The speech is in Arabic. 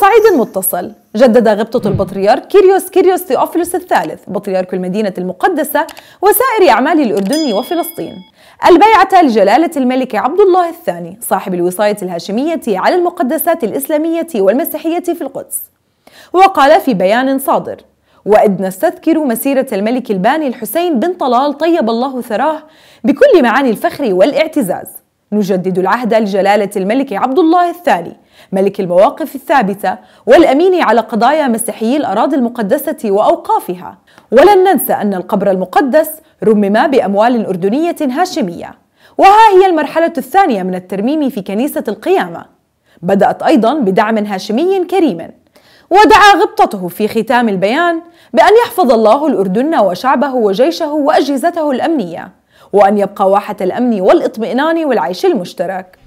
صعيد متصل جدد غبطة البطريرك كيريوس كيريوس ثيوفيلوس الثالث بطريرك المدينة المقدسة وسائر أعمال الأردن وفلسطين البيعة لجلالة الملك عبد الله الثاني صاحب الوصاية الهاشمية على المقدسات الإسلامية والمسيحية في القدس وقال في بيان صادر وإذ نستذكر مسيرة الملك الباني الحسين بن طلال طيب الله ثراه بكل معاني الفخر والاعتزاز نجدد العهد لجلالة الملك عبد الله الثاني ملك المواقف الثابتة والأمين على قضايا مسيحيي الأراضي المقدسة وأوقافها ولن ننسى أن القبر المقدس رمم بأموال أردنية هاشمية وها هي المرحلة الثانية من الترميم في كنيسة القيامة بدأت أيضا بدعم هاشمي كريم ودعا غبطته في ختام البيان بأن يحفظ الله الأردن وشعبه وجيشه وأجهزته الأمنية وأن يبقى واحة الأمن والاطمئنان والعيش المشترك